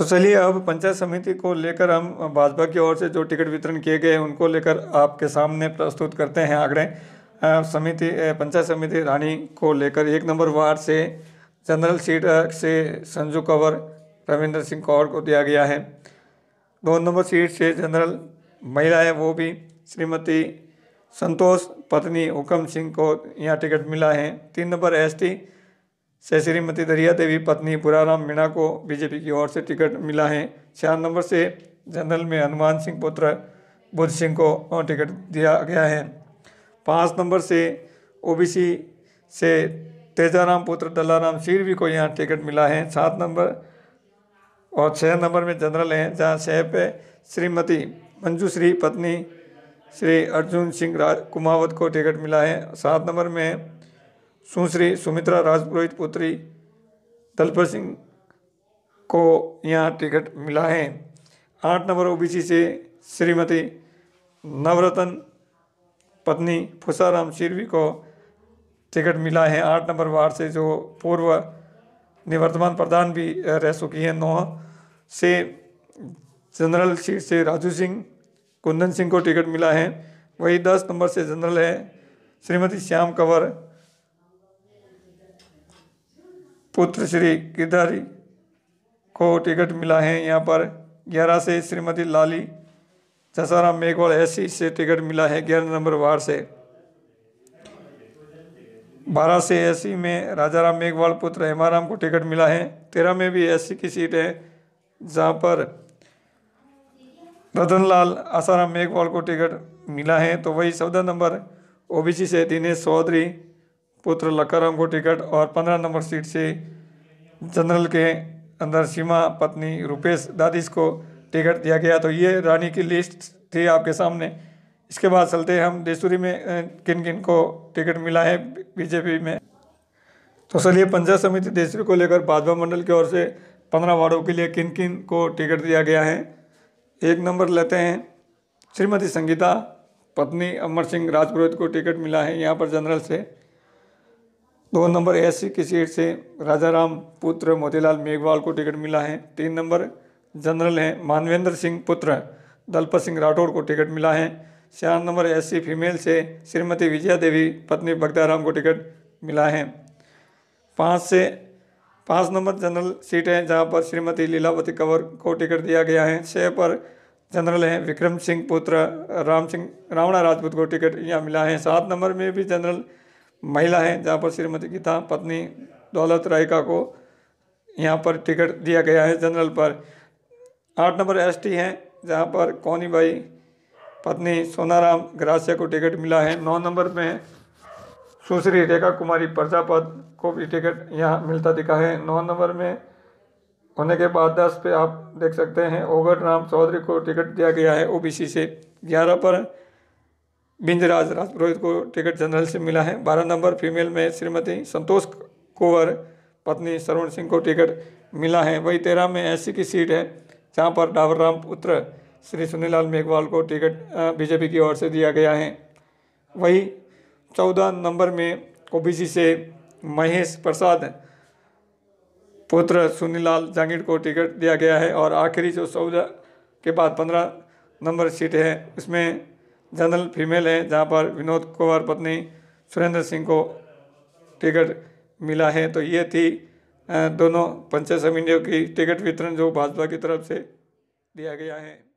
तो चलिए अब पंचायत समिति को लेकर हम भाजपा की ओर से जो टिकट वितरण किए गए उनको लेकर आपके सामने प्रस्तुत करते हैं आंकड़े समिति पंचायत समिति रानी को लेकर एक नंबर वार्ड से जनरल सीट से संजू कंवर रविंद्र सिंह कौर को दिया गया है दो नंबर सीट से जनरल महिला है वो भी श्रीमती संतोष पत्नी हुकम सिंह को यहाँ टिकट मिला है तीन नंबर एसटी से श्रीमती दरिया देवी पत्नी बुराराम मीणा को बीजेपी की ओर से टिकट मिला है चार नंबर से जनरल में हनुमान सिंह पुत्र बुद्ध सिंह को टिकट दिया गया है पाँच नंबर से ओबीसी से तेजाराम पुत्र दलाराम सिरवी को यहाँ टिकट मिला है सात नंबर और छः नंबर में जनरल हैं जहाँ से पे श्रीमती मंजूश्री पत्नी श्री अर्जुन सिंह राज कुमावत को टिकट मिला है सात नंबर में सुश्री सुमित्रा राजपुरोहित पुत्री दलपर सिंह को यहाँ टिकट मिला है आठ नंबर ओबीसी से श्रीमती नवरत्न पत्नी फुसाराम शिरवी को टिकट मिला है आठ नंबर वार्ड से जो पूर्व निवर्तमान प्रधान भी रह चुकी हैं नौ से जनरल सीट से राजू सिंह कुंदन सिंह को टिकट मिला है वही दस नंबर से जनरल है श्रीमती श्याम कंवर पुत्र श्री गिरधारी को टिकट मिला है यहाँ पर ग्यारह से श्रीमती लाली जसाराम मेघवाल एसी से टिकट मिला है ग्यारह नंबर वार्ड से बारह से एसी में राजाराम मेघवाल पुत्र हेमाराम को टिकट मिला है तेरह में भी एसी की सीट है जहाँ पर रतनलाल आसाराम मेघवाल को टिकट मिला है तो वही चौदह नंबर ओबीसी से दिनेश चौधरी पुत्र लकाराम को टिकट और पंद्रह नंबर सीट से जनरल के अंदर सीमा पत्नी रुपेश दादिश को टिकट दिया गया तो ये रानी की लिस्ट थी आपके सामने इसके बाद चलते हम देसूरी में किन किन को टिकट मिला है बीजेपी में तो चलिए पंचायत समिति देसूरी को लेकर भाजपा मंडल की ओर से पंद्रह वार्डों के लिए किन किन को टिकट दिया गया है एक नंबर लेते हैं श्रीमती संगीता पत्नी अमर सिंह राजपुरोहित को टिकट मिला है यहाँ पर जनरल से दो नंबर एससी की सीट से राजाराम पुत्र मोतीलाल मेघवाल को टिकट मिला है तीन नंबर जनरल हैं मानवेंद्र सिंह पुत्र दलपत सिंह राठौड़ को टिकट मिला है चार नंबर एससी फीमेल से श्रीमती विजया देवी पत्नी भगताराम को टिकट मिला है पाँच से पाँच नंबर जनरल सीट है जहाँ पर श्रीमती लीलावती कंवर को टिकट दिया गया है छः पर जनरल हैं विक्रम सिंह पुत्र राम सिंह रावणा राजपूत को टिकट यहाँ मिला है सात नंबर में भी जनरल महिला हैं जहाँ पर श्रीमती गीता पत्नी दौलत रायका को यहाँ पर टिकट दिया गया है जनरल पर आठ नंबर एसटी हैं जहाँ पर कौनी बाई पत्नी सोनाराम ग्रासिया को टिकट मिला है नौ नंबर में सुश्री रेखा कुमारी प्रजापत को भी टिकट यहाँ मिलता दिखा है नौ नंबर में होने के बाद दस पे आप देख सकते हैं ओगर राम चौधरी को टिकट दिया गया है ओबीसी से ग्यारह पर बिंजराज राजपुरोहित को टिकट जनरल से मिला है बारह नंबर फीमेल में श्रीमती संतोष कुंवर पत्नी श्रवण सिंह को टिकट मिला है वही तेरह में ऐसी की सीट है जहाँ पर डावर राम पुत्र श्री सुनीलाल मेघवाल को टिकट बीजेपी की ओर से दिया गया है वही चौदह नंबर में ओ से महेश प्रसाद पुत्र सुनीलाल जांगिड़ को टिकट दिया गया है और आखिरी जो चौदह के बाद पंद्रह नंबर सीट है उसमें जनरल फीमेल है जहाँ पर विनोद कुंवर पत्नी सुरेंद्र सिंह को टिकट मिला है तो ये थी दोनों पंचायत समितियों की टिकट वितरण जो भाजपा की तरफ से दिया गया है